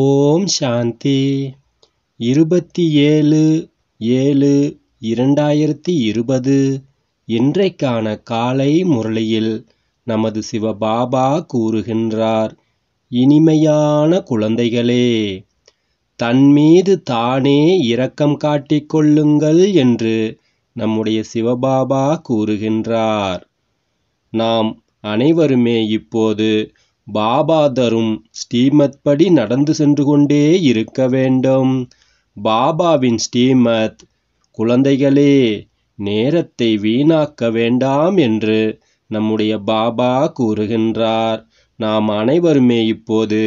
ஓம் சாந்தி இருபத்தி ஏழு ஏழு இரண்டாயிரத்தி இருபது இன்றைக்கான காலை முரளியில் நமது சிவபாபா கூறுகின்றார் இனிமையான குழந்தைகளே தன்மீது தானே இரக்கம் காட்டிக்கொள்ளுங்கள் என்று நம்முடைய சிவபாபா கூறுகின்றார் நாம் அனைவருமே இப்போது பாபா தரும் படி நடந்து சென்று கொண்டே இருக்க வேண்டும் பாபாவின் ஸ்டீமத் குழந்தைகளே நேரத்தை வீணாக்க வேண்டாம் என்று நம்முடைய பாபா கூறுகின்றார் நாம் அனைவருமே இப்போது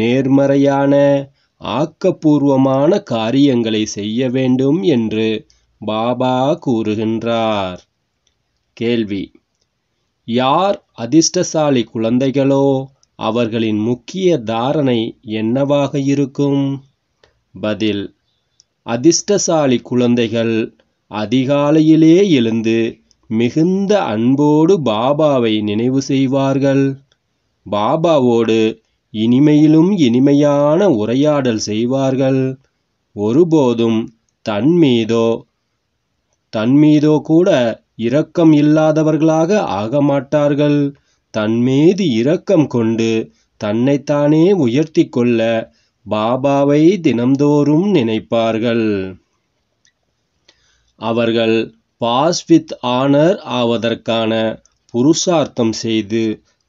நேர்மறையான ஆக்கப்பூர்வமான காரியங்களை செய்ய வேண்டும் என்று பாபா கூறுகின்றார் கேள்வி யார் அதிர்ஷ்டசாலி குழந்தைகளோ அவர்களின் முக்கிய தாரணை என்னவாக இருக்கும் பதில் அதிர்ஷ்டசாலி குழந்தைகள் அதிகாலையிலே எழுந்து மிகுந்த அன்போடு பாபாவை நினைவு செய்வார்கள் பாபாவோடு இனிமையிலும் இனிமையான உரையாடல் செய்வார்கள் ஒருபோதும் தன் மீதோ தன் மீதோ கூட இரக்கம் இல்லாதவர்களாக ஆகமாட்டார்கள் தன்மீது இரக்கம் கொண்டு தன்னைத்தானே உயர்த்தி கொள்ள பாபாவை தினம்தோறும் நினைப்பார்கள் அவர்கள் பாஸ் வித் ஆனர் ஆவதற்கான புருஷார்த்தம் செய்து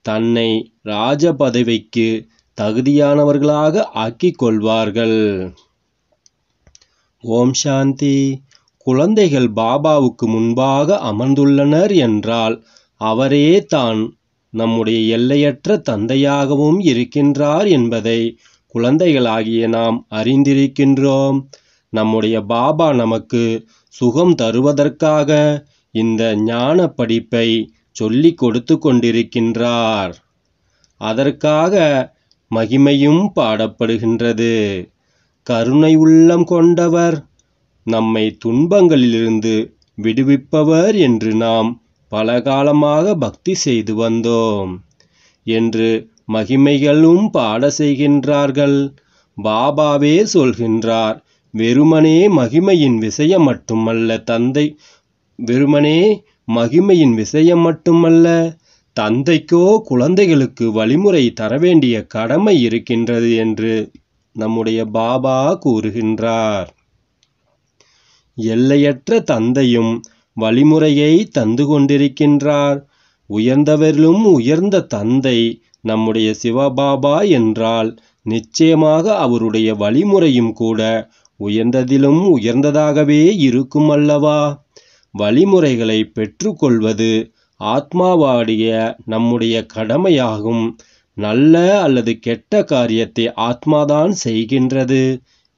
தன்னை ராஜபதவிக்கு தகுதியானவர்களாக ஆக்கிக் கொள்வார்கள் ஓம் சாந்தி குழந்தைகள் பாபாவுக்கு முன்பாக அமர்ந்துள்ளனர் என்றால் அவரே தான் நம்முடைய எல்லையற்ற தந்தையாகவும் இருக்கின்றார் என்பதை குழந்தைகளாகிய நாம் அறிந்திருக்கின்றோம் நம்முடைய பாபா நமக்கு சுகம் தருவதற்காக இந்த ஞான படிப்பை சொல்லி கொடுத்து கொண்டிருக்கின்றார் அதற்காக மகிமையும் பாடப்படுகின்றது கருணை உள்ளம் கொண்டவர் நம்மை துன்பங்களிலிருந்து விடுவிப்பவர் என்று நாம் பலகாலமாக பக்தி செய்து வந்தோம் என்று மகிமைகளும் பாட செய்கின்றார்கள் பாபாவே சொல்கின்றார் வெறுமனே மகிமையின் விஷயம் மட்டுமல்ல தந்தை வெறுமனே மகிமையின் விஷயம் மட்டுமல்ல தந்தைக்கோ குழந்தைகளுக்கு வழிமுறை தர வேண்டிய கடமை இருக்கின்றது என்று நம்முடைய பாபா கூறுகின்றார் எல்லையற்ற தந்தையும் வழிமுறையை தந்து கொண்டிருக்கின்றார் உயர்ந்தவரிலும் உயர்ந்த தந்தை நம்முடைய சிவபாபா என்றால் நிச்சயமாக அவருடைய வழிமுறையும் கூட உயர்ந்ததிலும் உயர்ந்ததாகவே இருக்கும் அல்லவா வழிமுறைகளை பெற்றுக்கொள்வது ஆத்மாவாடிய நம்முடைய கடமையாகும் நல்ல அல்லது கெட்ட காரியத்தை ஆத்மாதான் செய்கின்றது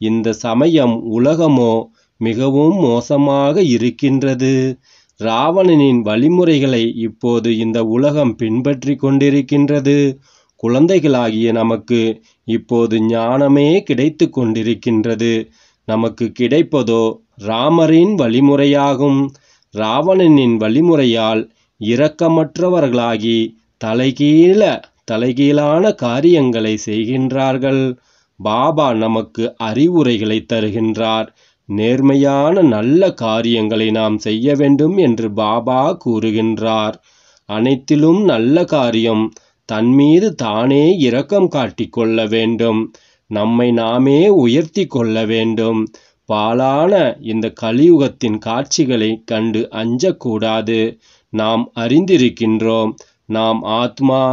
இந்த சமயம் உலகமோ மிகவும் மோசமாக இருக்கின்றது ராவணனின் வழிமுறைகளை இப்போது இந்த உலகம் பின்பற்றி கொண்டிருக்கின்றது குழந்தைகளாகிய நமக்கு இப்போது ஞானமே கிடைத்து கொண்டிருக்கின்றது நமக்கு கிடைப்பதோ ராமரின் வழிமுறையாகும் ராவணனின் வழிமுறையால் இரக்கமற்றவர்களாகி தலைகீழ தலைகீழான காரியங்களை செய்கின்றார்கள் பாபா நமக்கு அறிவுரைகளை தருகின்றார் நேர்மையான நல்ல காரியங்களை நாம் செய்ய வேண்டும் என்று பாபா கூறுகின்றார் அனைத்திலும் நல்ல காரியம் தன்மீது தானே இரக்கம் காட்டிக்கொள்ள வேண்டும் நம்மை நாமே உயர்த்தி கொள்ள வேண்டும் பாலான இந்த கலியுகத்தின் காட்சிகளை கண்டு அஞ்சக்கூடாது நாம் அறிந்திருக்கின்றோம் நாம் ஆத்மா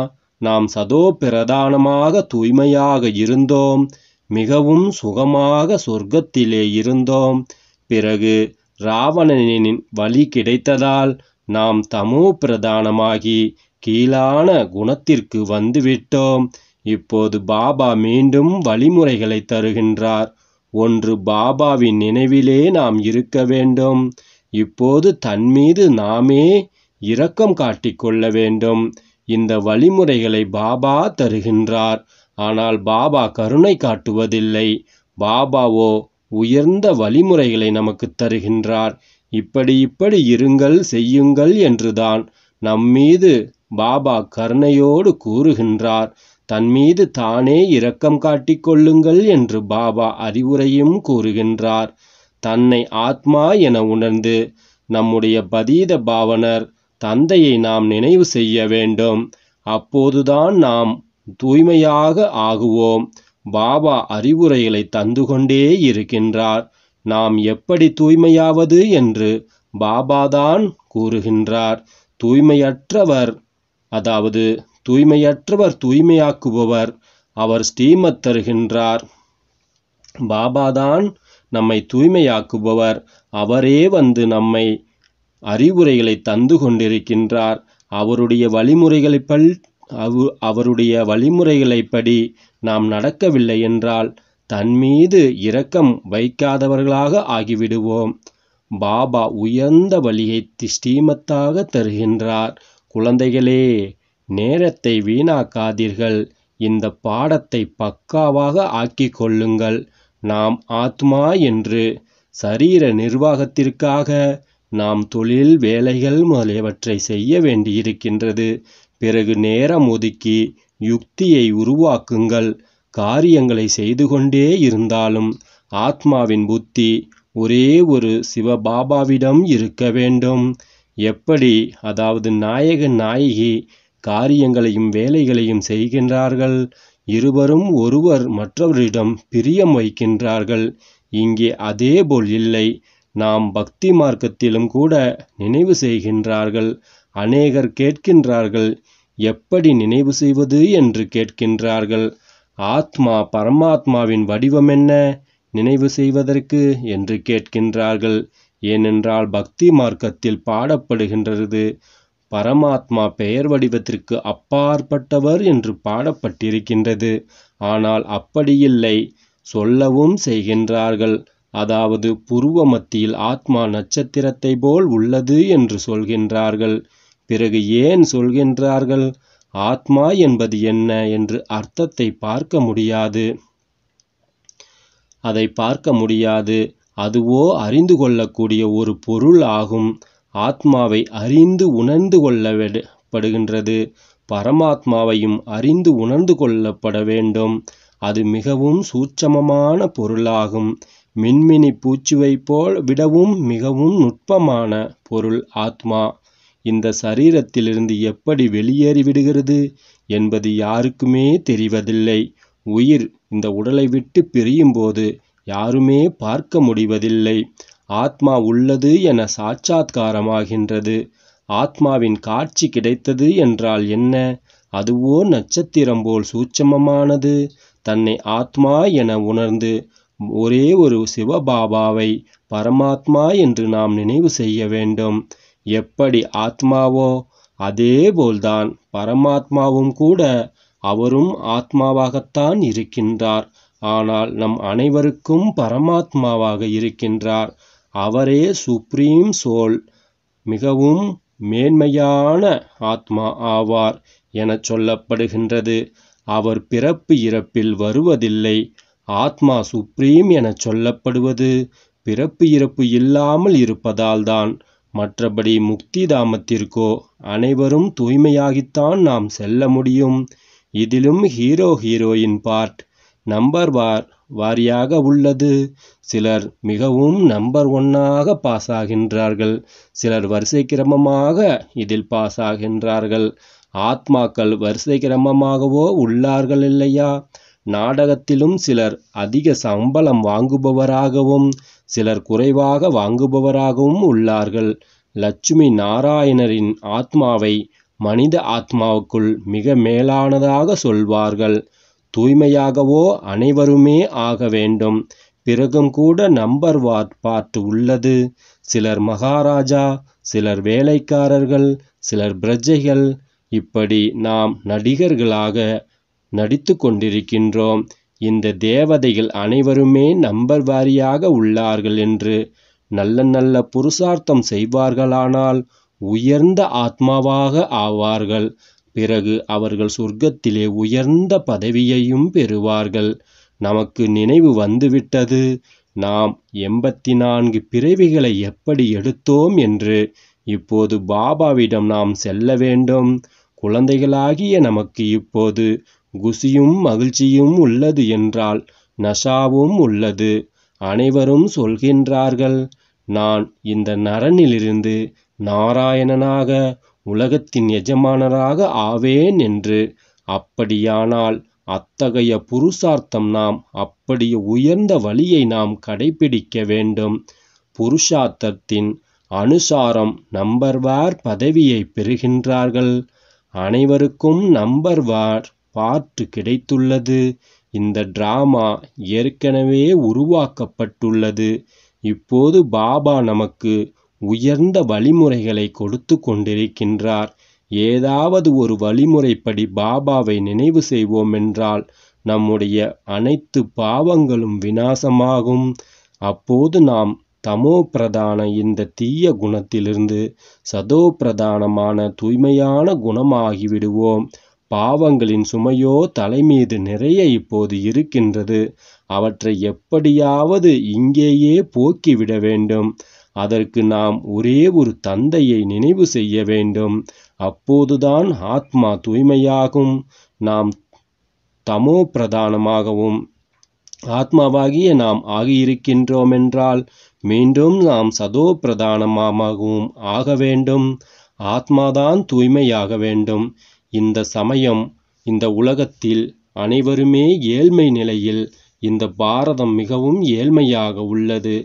நாம் சதோ பிரதானமாக தூய்மையாக இருந்தோம் மிகவும் சுகமாக சொர்க்கத்திலே இருந்தோம் பிறகு ராவணனின் வழி கிடைத்ததால் நாம் தமோ பிரதானமாகி கீழான குணத்திற்கு வந்துவிட்டோம் இப்போது பாபா மீண்டும் வழிமுறைகளை தருகின்றார் ஒன்று பாபாவின் நினைவிலே நாம் இருக்க வேண்டும் இப்போது தன்மீது நாமே இரக்கம் காட்டிக்கொள்ள வேண்டும் இந்த வழிமுறைகளை பாபா தருகின்றார் ஆனால் பாபா கருணை காட்டுவதில்லை பாபாவோ உயர்ந்த வழிமுறைகளை நமக்கு தருகின்றார் இப்படி இப்படி இருங்கள் செய்யுங்கள் என்றுதான் நம்மீது பாபா கருணையோடு கூறுகின்றார் தன்மீது தானே இரக்கம் காட்டிக்கொள்ளுங்கள் என்று பாபா அறிவுரையும் கூறுகின்றார் தன்னை ஆத்மா என உணர்ந்து நம்முடைய பதீத பாவனர் தந்தையை நாம் நினைவு செய்ய வேண்டும் அப்போதுதான் நாம் தூய்மையாக ஆகுவோம் பாபா அறிவுரைகளை தந்து கொண்டே இருக்கின்றார் நாம் எப்படி தூய்மையாவது என்று பாபாதான் கூறுகின்றார் தூய்மையற்றவர் அதாவது தூய்மையற்றவர் தூய்மையாக்குபவர் அவர் ஸ்ரீமத் தருகின்றார் பாபாதான் நம்மை தூய்மையாக்குபவர் அவரே வந்து நம்மை அறிவுரைகளை தந்து கொண்டிருக்கின்றார் அவருடைய வழிமுறைகளை பல் அவு அவருடைய வழிமுறைகளைப்படி நாம் நடக்கவில்லை என்றால் தன்மீது இரக்கம் வைக்காதவர்களாக ஆகிவிடுவோம் பாபா உயர்ந்த வழியை திஷ்டீமத்தாக தருகின்றார் குழந்தைகளே நேரத்தை வீணாக்காதீர்கள் இந்த பாடத்தை பக்காவாக ஆக்கி கொள்ளுங்கள் நாம் ஆத்மா என்று சரீர நிர்வாகத்திற்காக நாம் தொழில் வேலைகள் முதலியவற்றை செய்ய வேண்டியிருக்கின்றது பிறகு நேரம் ஒதுக்கி யுக்தியை உருவாக்குங்கள் காரியங்களை செய்து கொண்டே இருந்தாலும் ஆத்மாவின் புத்தி ஒரே ஒரு சிவபாபாவிடம் இருக்க வேண்டும் எப்படி அதாவது நாயக நாயகி காரியங்களையும் வேலைகளையும் செய்கின்றார்கள் இருவரும் ஒருவர் மற்றவரிடம் பிரியம் வைக்கின்றார்கள் இங்கே அதேபோல் இல்லை நாம் பக்தி மார்க்கத்திலும் கூட நினைவு செய்கின்றார்கள் அநேகர் கேட்கின்றார்கள் எப்படி நினைவு செய்வது என்று கேட்கின்றார்கள் ஆத்மா பரமாத்மாவின் வடிவம் என்ன நினைவு செய்வதற்கு என்று கேட்கின்றார்கள் ஏனென்றால் பக்தி மார்க்கத்தில் பாடப்படுகின்றது பரமாத்மா பெயர் வடிவத்திற்கு அப்பாற்பட்டவர் என்று பாடப்பட்டிருக்கின்றது ஆனால் அப்படியில்லை சொல்லவும் செய்கின்றார்கள் அதாவது புருவ மத்தியில் ஆத்மா நட்சத்திரத்தை போல் உள்ளது என்று சொல்கின்றார்கள் பிறகு ஏன் சொல்கின்றார்கள் ஆத்மா என்பது என்ன என்று அர்த்தத்தை பார்க்க முடியாது அதை பார்க்க முடியாது அதுவோ அறிந்து கொள்ளக்கூடிய ஒரு பொருள் ஆகும் ஆத்மாவை அறிந்து உணர்ந்து கொள்ளப்படுகின்றது பரமாத்மாவையும் அறிந்து உணர்ந்து கொள்ளப்பட வேண்டும் அது மிகவும் சூட்சமமான பொருளாகும் மின்மினி பூச்சுவை போல் விடவும் மிகவும் நுட்பமான பொருள் ஆத்மா இந்த சரீரத்திலிருந்து எப்படி வெளியேறிவிடுகிறது என்பது யாருக்குமே தெரிவதில்லை உயிர் இந்த உடலை விட்டு பிரியும்போது யாருமே பார்க்க முடிவதில்லை ஆத்மா உள்ளது என சாட்சாத்காரமாகின்றது ஆத்மாவின் காட்சி கிடைத்தது என்றால் என்ன அதுவோ நட்சத்திரம் போல் சூட்சமமானது தன்னை ஆத்மா என உணர்ந்து ஒரே ஒரு சிவபாபாவை பரமாத்மா என்று நாம் நினைவு செய்ய வேண்டும் எப்படி ஆத்மாவோ அதேபோல்தான் பரமாத்மாவும் கூட அவரும் ஆத்மாவாகத்தான் இருக்கின்றார் ஆனால் நம் அனைவருக்கும் பரமாத்மாவாக இருக்கின்றார் அவரே சுப்ரீம் சோல் மிகவும் மேன்மையான ஆத்மா ஆவார் எனச் சொல்லப்படுகின்றது அவர் பிறப்பு இறப்பில் வருவதில்லை ஆத்மா சுப்ரீம் எனச் சொல்லப்படுவது பிறப்பு இறப்பு இல்லாமல் இருப்பதால்தான் மற்றபடி முக்தி தாமத்திற்கோ அனைவரும் தூய்மையாகித்தான் நாம் செல்ல முடியும் இதிலும் ஹீரோ ஹீரோயின் பார்ட் நம்பர் வார் வாரியாக உள்ளது சிலர் மிகவும் நம்பர் ஒன்னாக பாஸ் ஆகின்றார்கள் சிலர் வரிசை கிரமமாக இதில் பாஸ் ஆகின்றார்கள் ஆத்மாக்கள் வரிசை கிரமமாகவோ உள்ளார்கள் இல்லையா நாடகத்திலும் சிலர் அதிக சம்பளம் வாங்குபவராகவும் சிலர் குறைவாக வாங்குபவராகவும் உள்ளார்கள் லட்சுமி நாராயணரின் ஆத்மாவை மனித ஆத்மாவுக்குள் மிக மேலானதாக சொல்வார்கள் தூய்மையாகவோ அனைவருமே ஆக வேண்டும் பிறகும் கூட நம்பர் வார்ட் பார்ட் உள்ளது சிலர் மகாராஜா சிலர் வேலைக்காரர்கள் சிலர் பிரஜைகள் இப்படி நாம் நடிகர்களாக நடித்து கொண்டிருக்கின்றோம் இந்த தேவதைகள் அனைவருமே நம்பர் வாரியாக உள்ளார்கள் என்று நல்ல நல்ல புருஷார்த்தம் செய்வார்களானால் உயர்ந்த ஆத்மாவாக ஆவார்கள் பிறகு அவர்கள் சொர்க்கத்திலே உயர்ந்த பதவியையும் பெறுவார்கள் நமக்கு நினைவு வந்துவிட்டது நாம் எண்பத்தி நான்கு பிறவிகளை எப்படி எடுத்தோம் என்று இப்போது பாபாவிடம் நாம் செல்ல வேண்டும் குழந்தைகளாகிய நமக்கு இப்போது குசியும் மகிழ்ச்சியும் உள்ளது என்றால் நஷாவும் உள்ளது அனைவரும் சொல்கின்றார்கள் நான் இந்த நரனிலிருந்து நாராயணனாக உலகத்தின் எஜமானராக ஆவேன் என்று அப்படியானால் அத்தகைய புருஷார்த்தம் நாம் அப்படிய உயர்ந்த வழியை நாம் கடைபிடிக்க வேண்டும் புருஷார்த்தத்தின் அனுசாரம் நம்பர்வார் பதவியை பெறுகின்றார்கள் அனைவருக்கும் நம்பர்வார் பார்ட் கிடைத்துள்ளது இந்த டிராமா ஏற்கனவே உருவாக்கப்பட்டுள்ளது இப்போது பாபா நமக்கு உயர்ந்த வழிமுறைகளை கொடுத்து கொண்டிருக்கின்றார் ஏதாவது ஒரு வழிமுறைப்படி பாபாவை நினைவு செய்வோம் என்றால் நம்முடைய அனைத்து பாவங்களும் வினாசமாகும் அப்போது நாம் தமோ பிரதான இந்த தீய குணத்திலிருந்து சதோ பிரதானமான தூய்மையான குணமாகிவிடுவோம் பாவங்களின் சுமையோ தலைமீது நிறைய இப்போது இருக்கின்றது அவற்றை எப்படியாவது இங்கேயே போக்கிவிட வேண்டும் அதற்கு நாம் ஒரே ஒரு தந்தையை நினைவு செய்ய வேண்டும் அப்போதுதான் ஆத்மா தூய்மையாகும் நாம் தமோ பிரதானமாகவும் ஆத்மாவாகிய நாம் ஆகியிருக்கின்றோமென்றால் மீண்டும் நாம் சதோ பிரதானமாகவும் ஆக வேண்டும் ஆத்மாதான் தூய்மையாக வேண்டும் இந்த சமயம் இந்த உலகத்தில் அனைவருமே ஏழ்மை நிலையில் இந்த பாரதம் மிகவும் ஏழ்மையாக உள்ளது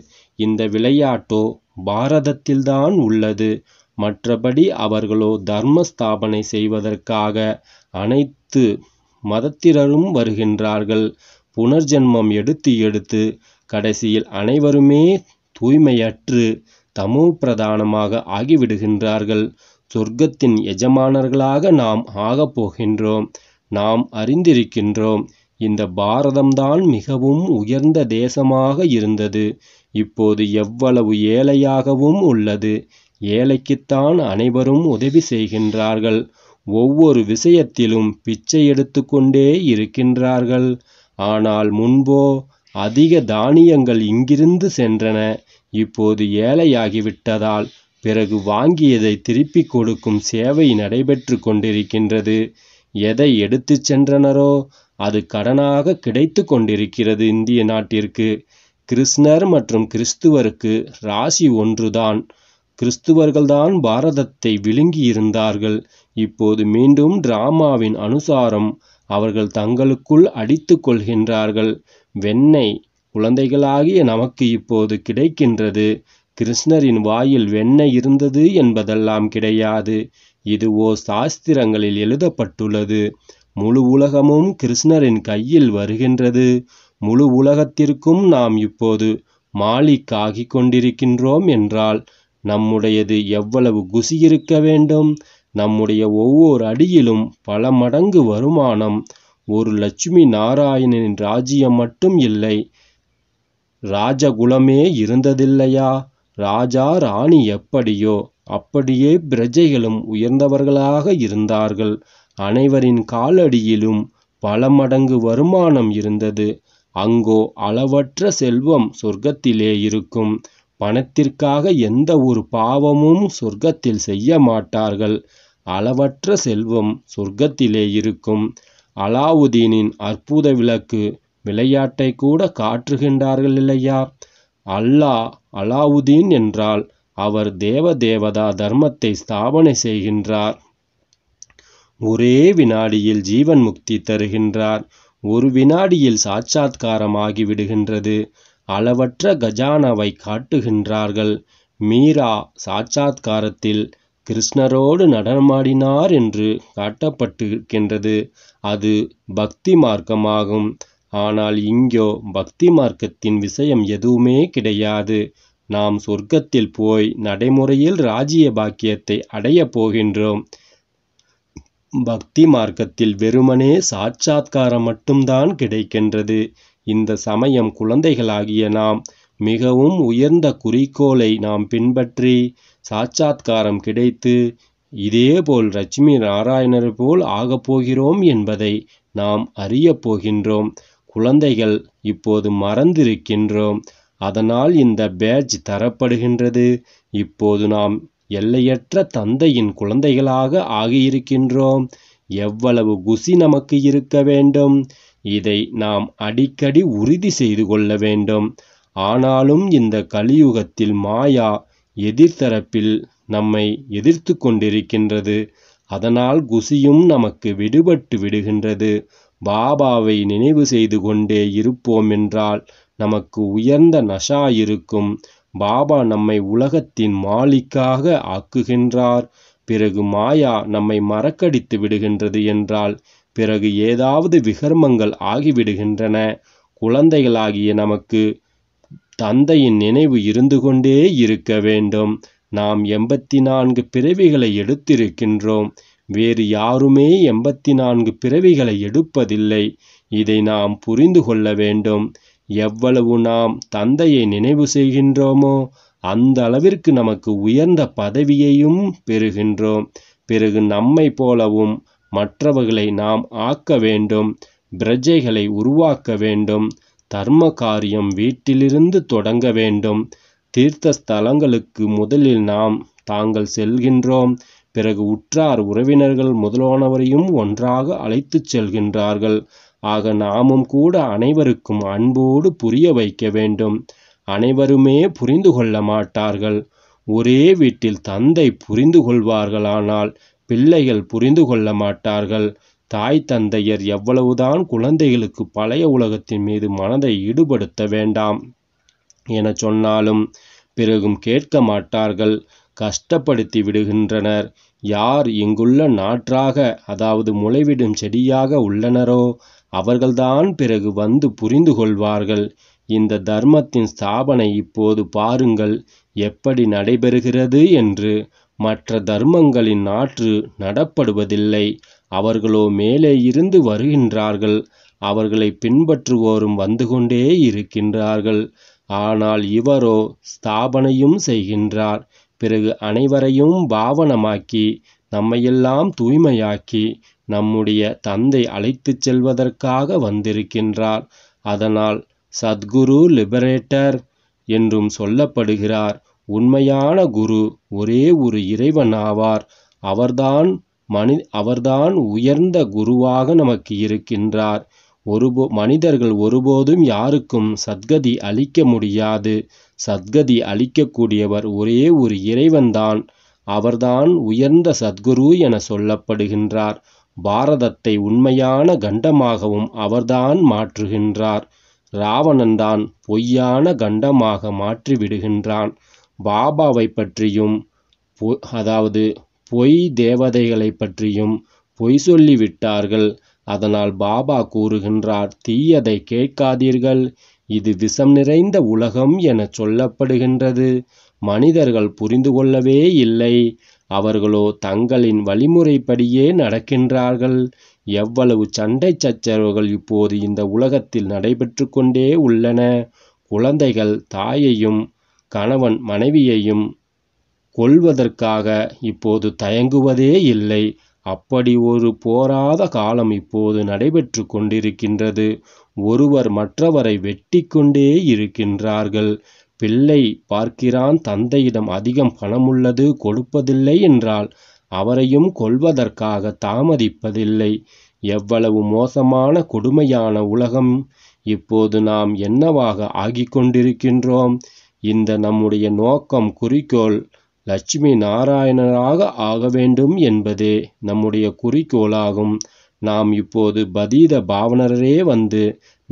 இந்த விளையாட்டோ பாரதத்தில்தான் உள்ளது மற்றபடி அவர்களோ தர்ம ஸ்தாபனை செய்வதற்காக அனைத்து மதத்தினரும் வருகின்றார்கள் புனர்ஜென்மம் எடுத்து எடுத்து கடைசியில் அனைவருமே தூய்மையற்று தமோ பிரதானமாக ஆகிவிடுகின்றார்கள் சொர்க்கத்தின் எஜமானர்களாக நாம் ஆகப் போகின்றோம் நாம் அறிந்திருக்கின்றோம் இந்த பாரதம்தான் மிகவும் உயர்ந்த தேசமாக இருந்தது இப்போது எவ்வளவு ஏழையாகவும் உள்ளது ஏழைக்குத்தான் அனைவரும் உதவி செய்கின்றார்கள் ஒவ்வொரு விஷயத்திலும் பிச்சை எடுத்துக்கொண்டே இருக்கின்றார்கள் ஆனால் முன்போ அதிக தானியங்கள் இங்கிருந்து சென்றன இப்போது ஏழையாகிவிட்டதால் பிறகு வாங்கியதை திருப்பிக் கொடுக்கும் சேவை நடைபெற்று கொண்டிருக்கின்றது எதை எடுத்துச் சென்றனரோ அது கடனாக கிடைத்து கொண்டிருக்கிறது இந்திய நாட்டிற்கு கிருஷ்ணர் மற்றும் கிறிஸ்துவருக்கு ராசி ஒன்றுதான் கிறிஸ்துவர்கள்தான் பாரதத்தை விழுங்கி இருந்தார்கள் இப்போது மீண்டும் டிராமாவின் அனுசாரம் அவர்கள் தங்களுக்குள் அடித்து கொள்கின்றார்கள் வெண்ணெய் குழந்தைகளாகிய நமக்கு இப்போது கிடைக்கின்றது கிருஷ்ணரின் வாயில் வெண்ணெய் இருந்தது என்பதெல்லாம் கிடையாது இதுவோ சாஸ்திரங்களில் எழுதப்பட்டுள்ளது முழு உலகமும் கிருஷ்ணரின் கையில் வருகின்றது முழு உலகத்திற்கும் நாம் இப்போது மாலிக் ஆகி கொண்டிருக்கின்றோம் என்றால் நம்முடையது எவ்வளவு குசி இருக்க வேண்டும் நம்முடைய ஒவ்வொரு அடியிலும் பல மடங்கு வருமானம் ஒரு லட்சுமி நாராயணனின் ராஜ்யம் மட்டும் இல்லை ராஜகுலமே இருந்ததில்லையா ராஜா ராணி எப்படியோ அப்படியே பிரஜைகளும் உயர்ந்தவர்களாக இருந்தார்கள் அனைவரின் காலடியிலும் பல மடங்கு வருமானம் இருந்தது அங்கோ அளவற்ற செல்வம் சொர்க்கத்திலே இருக்கும் பணத்திற்காக எந்த ஒரு பாவமும் சொர்க்கத்தில் செய்ய மாட்டார்கள் அளவற்ற செல்வம் சொர்க்கத்திலே இருக்கும் அலாவுதீனின் அற்புத விளக்கு விளையாட்டை கூட காற்றுகின்றார்கள் இல்லையா அல்லாஹ் அலாவுதீன் என்றால் அவர் தேவ தேவதா தர்மத்தை ஸ்தாபனை செய்கின்றார் ஒரே வினாடியில் ஜீவன் முக்தி தருகின்றார் ஒரு வினாடியில் சாட்சாத்காரமாகி விடுகின்றது அளவற்ற கஜானாவை காட்டுகின்றார்கள் மீரா சாட்சாத்காரத்தில் கிருஷ்ணரோடு நடனமாடினார் என்று காட்டப்பட்டிருக்கின்றது அது பக்தி மார்க்கமாகும் ஆனால் இங்கோ பக்தி மார்க்கத்தின் விஷயம் எதுவுமே கிடையாது நாம் சொர்க்கத்தில் போய் நடைமுறையில் ராஜ்ய பாக்கியத்தை அடையப் போகின்றோம் பக்தி மார்க்கத்தில் வெறுமனே சாட்சாத்காரம் மட்டும்தான் கிடைக்கின்றது இந்த சமயம் குழந்தைகளாகிய நாம் மிகவும் உயர்ந்த குறிக்கோளை நாம் பின்பற்றி சாட்சாத்காரம் கிடைத்து இதேபோல் லட்சுமி நாராயணர் போல் ஆகப்போகிறோம் என்பதை நாம் அறியப் போகின்றோம் குழந்தைகள் இப்போது மறந்திருக்கின்றோம் அதனால் இந்த பேட்ஜ் தரப்படுகின்றது இப்போது நாம் எல்லையற்ற தந்தையின் குழந்தைகளாக ஆகியிருக்கின்றோம் எவ்வளவு குசி நமக்கு இருக்க வேண்டும் இதை நாம் அடிக்கடி உறுதி செய்து கொள்ள வேண்டும் ஆனாலும் இந்த கலியுகத்தில் மாயா எதிர்த்தரப்பில் நம்மை எதிர்த்து கொண்டிருக்கின்றது அதனால் குசியும் நமக்கு விடுபட்டு விடுகின்றது பாபாவை நினைவு செய்து கொண்டே இருப்போம் என்றால் நமக்கு உயர்ந்த நஷா இருக்கும் பாபா நம்மை உலகத்தின் மாளிக்காக ஆக்குகின்றார் பிறகு மாயா நம்மை மறக்கடித்து விடுகின்றது என்றால் பிறகு ஏதாவது விகர்மங்கள் ஆகிவிடுகின்றன குழந்தைகளாகிய நமக்கு தந்தையின் நினைவு இருந்து கொண்டே இருக்க வேண்டும் நாம் எண்பத்தி நான்கு பிறவிகளை எடுத்திருக்கின்றோம் வேறு யாருமே எண்பத்தி நான்கு பிறவிகளை எடுப்பதில்லை இதை நாம் புரிந்து கொள்ள வேண்டும் எவ்வளவு நாம் தந்தையை நினைவு செய்கின்றோமோ அந்த அளவிற்கு நமக்கு உயர்ந்த பதவியையும் பெறுகின்றோம் பிறகு நம்மை போலவும் மற்றவர்களை நாம் ஆக்க வேண்டும் பிரஜைகளை உருவாக்க வேண்டும் தர்ம காரியம் வீட்டிலிருந்து தொடங்க வேண்டும் தீர்த்த ஸ்தலங்களுக்கு முதலில் நாம் தாங்கள் செல்கின்றோம் பிறகு உற்றார் உறவினர்கள் முதலானவரையும் ஒன்றாக அழைத்துச் செல்கின்றார்கள் ஆக நாமும் கூட அனைவருக்கும் அன்போடு புரிய வைக்க வேண்டும் அனைவருமே புரிந்து கொள்ள மாட்டார்கள் ஒரே வீட்டில் தந்தை புரிந்து கொள்வார்களானால் பிள்ளைகள் புரிந்து கொள்ள மாட்டார்கள் தாய் தந்தையர் எவ்வளவுதான் குழந்தைகளுக்கு பழைய உலகத்தின் மீது மனதை ஈடுபடுத்த வேண்டாம் என சொன்னாலும் பிறகும் கேட்க மாட்டார்கள் கஷ்டப்படுத்தி விடுகின்றனர் யார் இங்குள்ள நாற்றாக அதாவது முளைவிடும் செடியாக உள்ளனரோ அவர்கள்தான் பிறகு வந்து புரிந்து கொள்வார்கள் இந்த தர்மத்தின் ஸ்தாபனை இப்போது பாருங்கள் எப்படி நடைபெறுகிறது என்று மற்ற தர்மங்களின் நாற்று நடப்படுவதில்லை அவர்களோ மேலே இருந்து வருகின்றார்கள் அவர்களை பின்பற்றுவோரும் வந்து கொண்டே இருக்கின்றார்கள் ஆனால் இவரோ ஸ்தாபனையும் செய்கின்றார் பிறகு அனைவரையும் பாவனமாக்கி நம்மையெல்லாம் தூய்மையாக்கி நம்முடைய தந்தை அழைத்துச் செல்வதற்காக வந்திருக்கின்றார் அதனால் சத்குரு லிபரேட்டர் என்றும் சொல்லப்படுகிறார் உண்மையான குரு ஒரே ஒரு இறைவன் ஆவார் அவர்தான் மனி அவர்தான் உயர்ந்த குருவாக நமக்கு இருக்கின்றார் ஒருபோ மனிதர்கள் ஒருபோதும் யாருக்கும் சத்கதி அளிக்க முடியாது சத்கதி அளிக்கக்கூடியவர் ஒரே ஒரு இறைவன்தான் அவர்தான் உயர்ந்த சத்குரு என சொல்லப்படுகின்றார் பாரதத்தை உண்மையான கண்டமாகவும் அவர்தான் மாற்றுகின்றார் ராவணன்தான் பொய்யான கண்டமாக மாற்றிவிடுகின்றான் பாபாவை பற்றியும் அதாவது பொய் தேவதைகளை பற்றியும் பொய் சொல்லிவிட்டார்கள் அதனால் பாபா கூறுகின்றார் தீயதை கேட்காதீர்கள் இது விஷம் நிறைந்த உலகம் என சொல்லப்படுகின்றது மனிதர்கள் புரிந்து கொள்ளவே இல்லை அவர்களோ தங்களின் வழிமுறைப்படியே நடக்கின்றார்கள் எவ்வளவு சண்டை சச்சரவுகள் இப்போது இந்த உலகத்தில் நடைபெற்று கொண்டே உள்ளன குழந்தைகள் தாயையும் கணவன் மனைவியையும் கொள்வதற்காக இப்போது தயங்குவதே இல்லை அப்படி ஒரு போராத காலம் இப்போது நடைபெற்று கொண்டிருக்கின்றது ஒருவர் மற்றவரை வெட்டிக்கொண்டே இருக்கின்றார்கள். பிள்ளை பார்க்கிறான் தந்தையிடம் அதிகம் பணமுள்ளது கொடுப்பதில்லை என்றால் அவரையும் கொல்வதற்காக தாமதிப்பதில்லை. எவ்வளவு மோசமான கொடுமையான உலகம். இப்போது நாம் என்னவாக ஆகிக்கொண்டிருக்கின்றோம்? இந்த நம்முடைய நோக்கம் குறிக்கோள் லட்சுமி நாராயணராக வேண்டும் என்பதே நம்முடைய குறிக்கோளாகும். நாம் இப்போது பதீத பாவனரே வந்து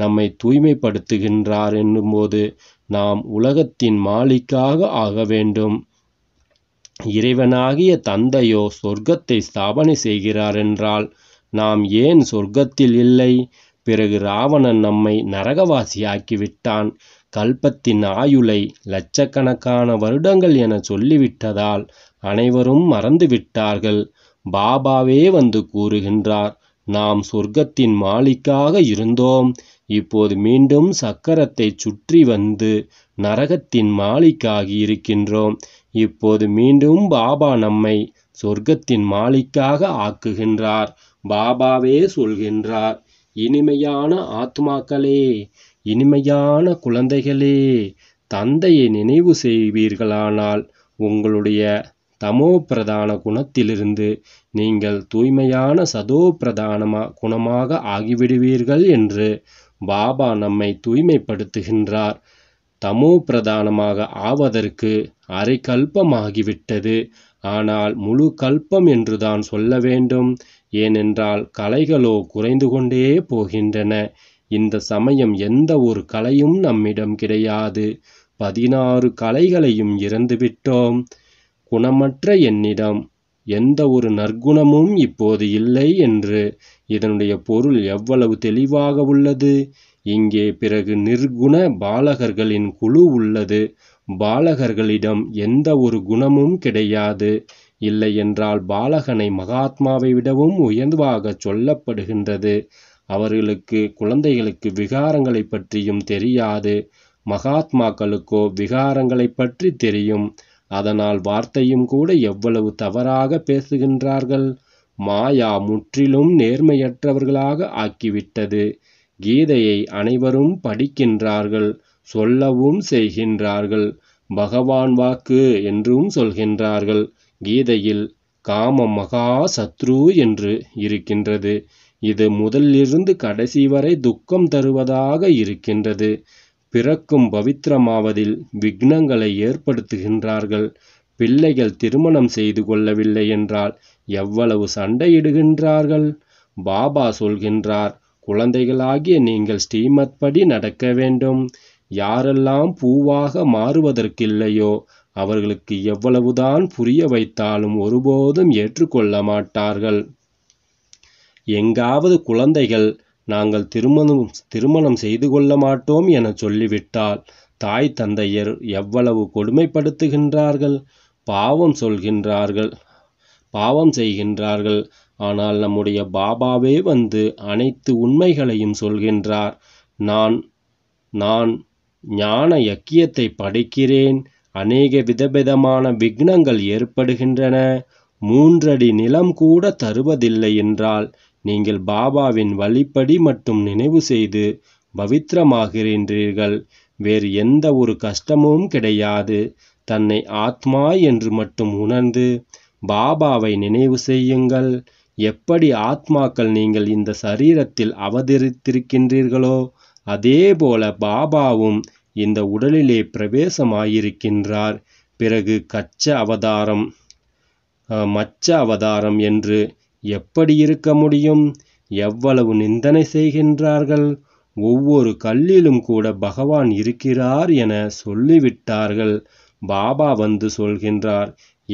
நம்மை தூய்மைப்படுத்துகின்றார் என்னும்போது நாம் உலகத்தின் மாளிக்காக ஆக வேண்டும் இறைவனாகிய தந்தையோ சொர்க்கத்தை ஸ்தாபனை செய்கிறார் என்றால் நாம் ஏன் சொர்க்கத்தில் இல்லை பிறகு ராவணன் நம்மை நரகவாசியாக்கிவிட்டான் கல்பத்தின் ஆயுளை லட்சக்கணக்கான வருடங்கள் என சொல்லிவிட்டதால் அனைவரும் மறந்துவிட்டார்கள் பாபாவே வந்து கூறுகின்றார் நாம் சொர்க்கத்தின் மாளிக்காக இருந்தோம் இப்போது மீண்டும் சக்கரத்தை சுற்றி வந்து நரகத்தின் மாளிகாகி இருக்கின்றோம் இப்போது மீண்டும் பாபா நம்மை சொர்க்கத்தின் மாளிக்காக ஆக்குகின்றார் பாபாவே சொல்கின்றார் இனிமையான ஆத்மாக்களே இனிமையான குழந்தைகளே தந்தையை நினைவு செய்வீர்களானால் உங்களுடைய தமோ பிரதான குணத்திலிருந்து நீங்கள் தூய்மையான சதோ பிரதானமா குணமாக ஆகிவிடுவீர்கள் என்று பாபா நம்மை தூய்மைப்படுத்துகின்றார் தமோ பிரதானமாக ஆவதற்கு அரை கல்பமாகிவிட்டது ஆனால் முழு கல்பம் என்றுதான் சொல்ல வேண்டும் ஏனென்றால் கலைகளோ குறைந்து கொண்டே போகின்றன இந்த சமயம் எந்த ஒரு கலையும் நம்மிடம் கிடையாது பதினாறு கலைகளையும் இறந்துவிட்டோம் குணமற்ற என்னிடம் எந்த ஒரு நற்குணமும் இப்போது இல்லை என்று இதனுடைய பொருள் எவ்வளவு தெளிவாக உள்ளது இங்கே பிறகு நிர்குண பாலகர்களின் குழு உள்ளது பாலகர்களிடம் எந்த ஒரு குணமும் கிடையாது இல்லை என்றால் பாலகனை மகாத்மாவை விடவும் உயர்வாக சொல்லப்படுகின்றது அவர்களுக்கு குழந்தைகளுக்கு விகாரங்களை பற்றியும் தெரியாது மகாத்மாக்களுக்கோ விகாரங்களை பற்றி தெரியும் அதனால் வார்த்தையும் கூட எவ்வளவு தவறாக பேசுகின்றார்கள் மாயா முற்றிலும் நேர்மையற்றவர்களாக ஆக்கிவிட்டது கீதையை அனைவரும் படிக்கின்றார்கள் சொல்லவும் செய்கின்றார்கள் பகவான் வாக்கு என்றும் சொல்கின்றார்கள் கீதையில் காம மகா சத்ரு என்று இருக்கின்றது இது முதலிலிருந்து கடைசி வரை துக்கம் தருவதாக இருக்கின்றது பிறக்கும் பவித்திரமாவதில் விக்னங்களை ஏற்படுத்துகின்றார்கள் பிள்ளைகள் திருமணம் செய்து கொள்ளவில்லை என்றால் எவ்வளவு சண்டையிடுகின்றார்கள் பாபா சொல்கின்றார் குழந்தைகளாகிய நீங்கள் ஸ்ரீமத் படி நடக்க வேண்டும் யாரெல்லாம் பூவாக மாறுவதற்கில்லையோ அவர்களுக்கு எவ்வளவுதான் புரிய வைத்தாலும் ஒருபோதும் ஏற்றுக்கொள்ள மாட்டார்கள் எங்காவது குழந்தைகள் நாங்கள் திருமணம் திருமணம் செய்து கொள்ள மாட்டோம் என சொல்லிவிட்டால் தாய் தந்தையர் எவ்வளவு கொடுமைப்படுத்துகின்றார்கள் பாவம் சொல்கின்றார்கள் பாவம் செய்கின்றார்கள் ஆனால் நம்முடைய பாபாவே வந்து அனைத்து உண்மைகளையும் சொல்கின்றார் நான் நான் ஞான யக்கியத்தை படிக்கிறேன் அநேக விதவிதமான விக்னங்கள் ஏற்படுகின்றன மூன்றடி நிலம் கூட தருவதில்லை என்றால் நீங்கள் பாபாவின் வழிப்படி மட்டும் நினைவு செய்து பவித்திரமாகின்றீர்கள் வேறு எந்த ஒரு கஷ்டமும் கிடையாது தன்னை ஆத்மா என்று மட்டும் உணர்ந்து பாபாவை நினைவு செய்யுங்கள் எப்படி ஆத்மாக்கள் நீங்கள் இந்த சரீரத்தில் அவதரித்திருக்கின்றீர்களோ அதே போல பாபாவும் இந்த உடலிலே பிரவேசமாயிருக்கின்றார் பிறகு கச்ச அவதாரம் மச்ச அவதாரம் என்று எப்படி இருக்க முடியும் எவ்வளவு நிந்தனை செய்கின்றார்கள் ஒவ்வொரு கல்லிலும் கூட பகவான் இருக்கிறார் என சொல்லிவிட்டார்கள் பாபா வந்து சொல்கின்றார்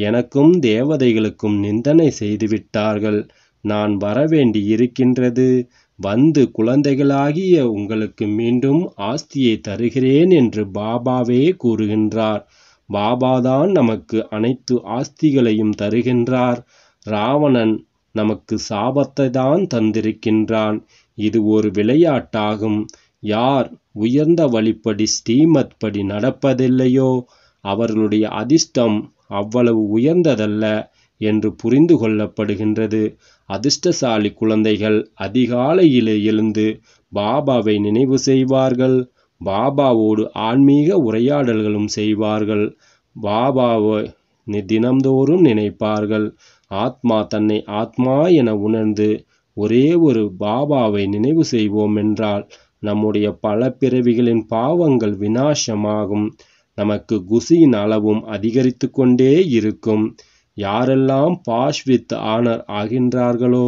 எனக்கும் தேவதைகளுக்கும் நிந்தனை செய்துவிட்டார்கள் நான் வரவேண்டி இருக்கின்றது வந்து குழந்தைகளாகிய உங்களுக்கு மீண்டும் ஆஸ்தியை தருகிறேன் என்று பாபாவே கூறுகின்றார் பாபாதான் நமக்கு அனைத்து ஆஸ்திகளையும் தருகின்றார் ராவணன் நமக்கு சாபத்தை தான் தந்திருக்கின்றான் இது ஒரு விளையாட்டாகும் யார் உயர்ந்த வழிப்படி ஸ்ரீமத் படி நடப்பதில்லையோ அவர்களுடைய அதிர்ஷ்டம் அவ்வளவு உயர்ந்ததல்ல என்று புரிந்து கொள்ளப்படுகின்றது அதிர்ஷ்டசாலி குழந்தைகள் அதிகாலையிலே எழுந்து பாபாவை நினைவு செய்வார்கள் பாபாவோடு ஆன்மீக உரையாடல்களும் செய்வார்கள் பாபாவை தினந்தோறும் நினைப்பார்கள் ஆத்மா தன்னை ஆத்மா என உணர்ந்து ஒரே ஒரு பாபாவை நினைவு செய்வோம் என்றால் நம்முடைய பல பிறவிகளின் பாவங்கள் வினாசமாகும் நமக்கு குசியின் அளவும் அதிகரித்து கொண்டே இருக்கும் யாரெல்லாம் பாஷ் வித் ஆனர் ஆகின்றார்களோ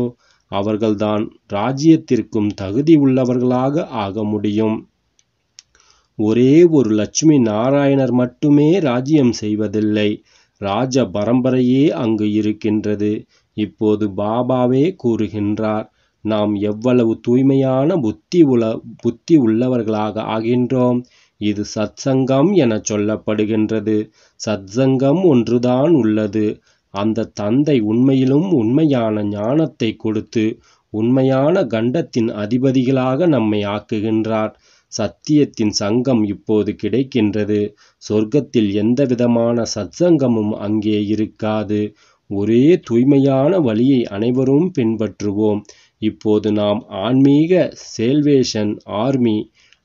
அவர்கள்தான் ராஜ்யத்திற்கும் தகுதி உள்ளவர்களாக ஆக முடியும் ஒரே ஒரு லட்சுமி நாராயணர் மட்டுமே ராஜ்யம் செய்வதில்லை ராஜ பரம்பரையே அங்கு இருக்கின்றது இப்போது பாபாவே கூறுகின்றார் நாம் எவ்வளவு தூய்மையான புத்தி உல புத்தி உள்ளவர்களாக ஆகின்றோம் இது சத்சங்கம் என சொல்லப்படுகின்றது சத்சங்கம் ஒன்றுதான் உள்ளது அந்த தந்தை உண்மையிலும் உண்மையான ஞானத்தை கொடுத்து உண்மையான கண்டத்தின் அதிபதிகளாக நம்மை ஆக்குகின்றார் சத்தியத்தின் சங்கம் இப்போது கிடைக்கின்றது சொர்க்கத்தில் எந்தவிதமான சத்சங்கமும் அங்கே இருக்காது ஒரே தூய்மையான வழியை அனைவரும் பின்பற்றுவோம் இப்போது நாம் ஆன்மீக சேல்வேஷன் ஆர்மி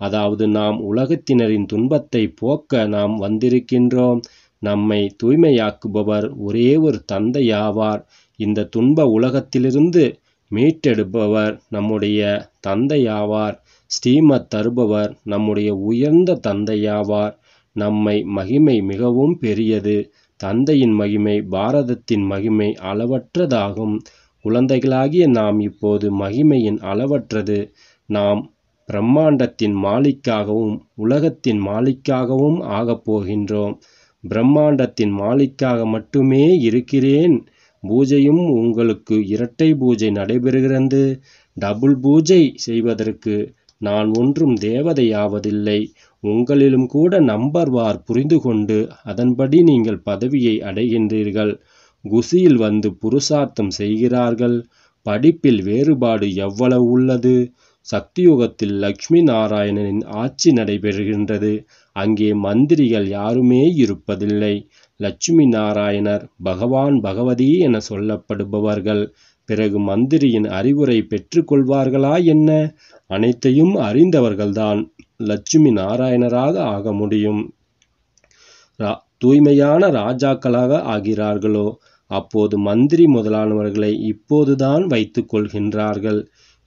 அதாவது நாம் உலகத்தினரின் துன்பத்தை போக்க நாம் வந்திருக்கின்றோம் நம்மை தூய்மையாக்குபவர் ஒரே ஒரு தந்தையாவார் இந்த துன்ப உலகத்திலிருந்து மீட்டெடுப்பவர் நம்முடைய தந்தையாவார் ஸ்ரீமத் தருபவர் நம்முடைய உயர்ந்த தந்தையாவார் நம்மை மகிமை மிகவும் பெரியது தந்தையின் மகிமை பாரதத்தின் மகிமை அளவற்றதாகும் குழந்தைகளாகிய நாம் இப்போது மகிமையின் அளவற்றது நாம் பிரம்மாண்டத்தின் மாலிக்காகவும் உலகத்தின் மாலிக்காகவும் ஆகப் போகின்றோம் பிரம்மாண்டத்தின் மாலிக்காக மட்டுமே இருக்கிறேன் பூஜையும் உங்களுக்கு இரட்டை பூஜை நடைபெறுகிறது டபுள் பூஜை செய்வதற்கு நான் ஒன்றும் தேவதையாவதில்லை உங்களிலும் கூட நம்பர்வார் புரிந்து கொண்டு அதன்படி நீங்கள் பதவியை அடைகின்றீர்கள் குசியில் வந்து புருஷார்த்தம் செய்கிறார்கள் படிப்பில் வேறுபாடு எவ்வளவு உள்ளது சக்தியுகத்தில் லக்ஷ்மி நாராயணனின் ஆட்சி நடைபெறுகின்றது அங்கே மந்திரிகள் யாருமே இருப்பதில்லை லட்சுமி நாராயணர் பகவான் பகவதி என சொல்லப்படுபவர்கள் பிறகு மந்திரியின் அறிவுரை பெற்றுக் கொள்வார்களா என்ன அனைத்தையும் அறிந்தவர்கள்தான் லட்சுமி நாராயணராக ஆக முடியும் தூய்மையான ராஜாக்களாக ஆகிறார்களோ அப்போது மந்திரி முதலானவர்களை இப்போதுதான் வைத்துக் கொள்கின்றார்கள்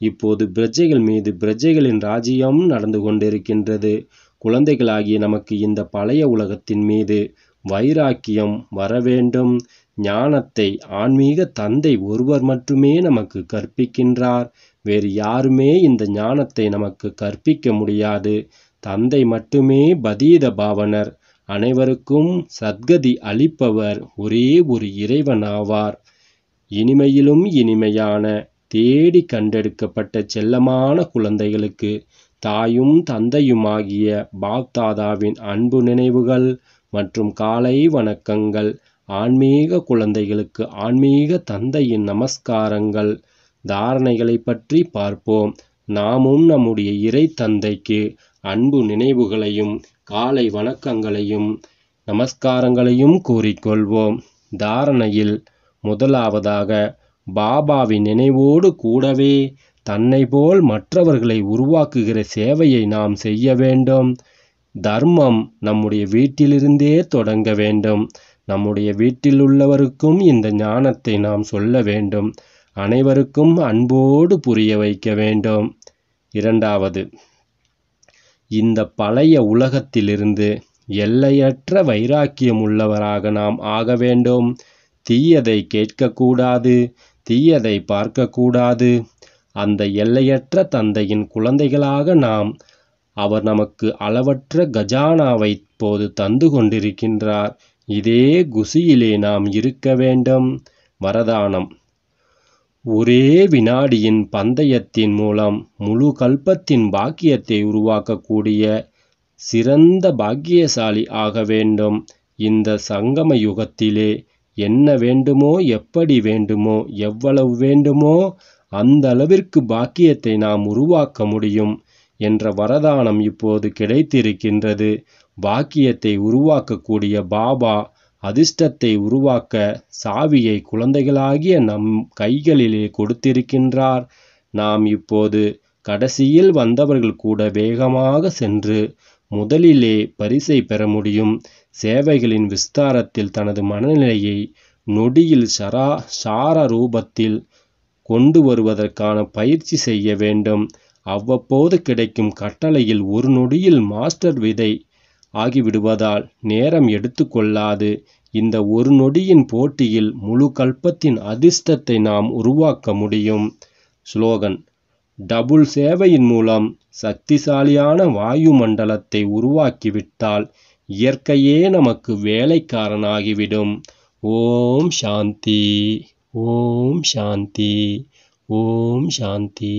இப்போது பிரஜைகள் மீது பிரஜைகளின் ராஜ்யம் நடந்து கொண்டிருக்கின்றது குழந்தைகளாகிய நமக்கு இந்த பழைய உலகத்தின் மீது வைராக்கியம் வரவேண்டும் ஞானத்தை ஆன்மீக தந்தை ஒருவர் மட்டுமே நமக்கு கற்பிக்கின்றார் வேறு யாருமே இந்த ஞானத்தை நமக்கு கற்பிக்க முடியாது தந்தை மட்டுமே பதீத பாவனர் அனைவருக்கும் சத்கதி அளிப்பவர் ஒரே ஒரு இறைவன் ஆவார் இனிமையிலும் இனிமையான தேடி கண்டெடுக்கப்பட்ட செல்லமான குழந்தைகளுக்கு தாயும் தந்தையுமாகிய பாப்தாதாவின் அன்பு நினைவுகள் மற்றும் காலை வணக்கங்கள் ஆன்மீக குழந்தைகளுக்கு ஆன்மீக தந்தையின் நமஸ்காரங்கள் தாரணைகளை பற்றி பார்ப்போம் நாமும் நம்முடைய இறை தந்தைக்கு அன்பு நினைவுகளையும் காலை வணக்கங்களையும் நமஸ்காரங்களையும் கூறிக்கொள்வோம் தாரணையில் முதலாவதாக பாபாவின் நினைவோடு கூடவே தன்னை போல் மற்றவர்களை உருவாக்குகிற சேவையை நாம் செய்ய வேண்டும் தர்மம் நம்முடைய வீட்டிலிருந்தே தொடங்க வேண்டும் நம்முடைய வீட்டில் உள்ளவருக்கும் இந்த ஞானத்தை நாம் சொல்ல வேண்டும் அனைவருக்கும் அன்போடு புரிய வைக்க வேண்டும் இரண்டாவது இந்த பழைய உலகத்திலிருந்து எல்லையற்ற வைராக்கியம் உள்ளவராக நாம் ஆக வேண்டும் தீயதை கேட்கக்கூடாது தீயதை பார்க்கக்கூடாது அந்த எல்லையற்ற தந்தையின் குழந்தைகளாக நாம் அவர் நமக்கு அளவற்ற கஜானாவை இப்போது தந்து கொண்டிருக்கின்றார் இதே குசியிலே நாம் இருக்க வேண்டும் வரதானம் ஒரே வினாடியின் பந்தயத்தின் மூலம் முழு கல்பத்தின் பாக்கியத்தை உருவாக்கக்கூடிய சிறந்த பாக்கியசாலி ஆக வேண்டும் இந்த சங்கம யுகத்திலே என்ன வேண்டுமோ எப்படி வேண்டுமோ எவ்வளவு வேண்டுமோ அந்த அளவிற்கு பாக்கியத்தை நாம் உருவாக்க முடியும் என்ற வரதானம் இப்போது கிடைத்திருக்கின்றது பாக்கியத்தை உருவாக்கக்கூடிய பாபா அதிர்ஷ்டத்தை உருவாக்க சாவியை குழந்தைகளாகிய நம் கைகளிலே கொடுத்திருக்கின்றார் நாம் இப்போது கடைசியில் வந்தவர்கள் கூட வேகமாக சென்று முதலிலே பரிசை பெற முடியும் சேவைகளின் விஸ்தாரத்தில் தனது மனநிலையை நொடியில் சரா சார ரூபத்தில் கொண்டு வருவதற்கான பயிற்சி செய்ய வேண்டும் அவ்வப்போது கிடைக்கும் கட்டளையில் ஒரு நொடியில் மாஸ்டர் விதை ஆகிவிடுவதால் நேரம் எடுத்துக்கொள்ளாது இந்த ஒரு நொடியின் போட்டியில் முழு கல்பத்தின் அதிர்ஷ்டத்தை நாம் உருவாக்க முடியும் ஸ்லோகன் டபுள் சேவையின் மூலம் சக்திசாலியான வாயு மண்டலத்தை உருவாக்கிவிட்டால் இயற்கையே நமக்கு வேலைக்காரனாகிவிடும் ஓம் சாந்தி ஓம் சாந்தி ஓம் சாந்தி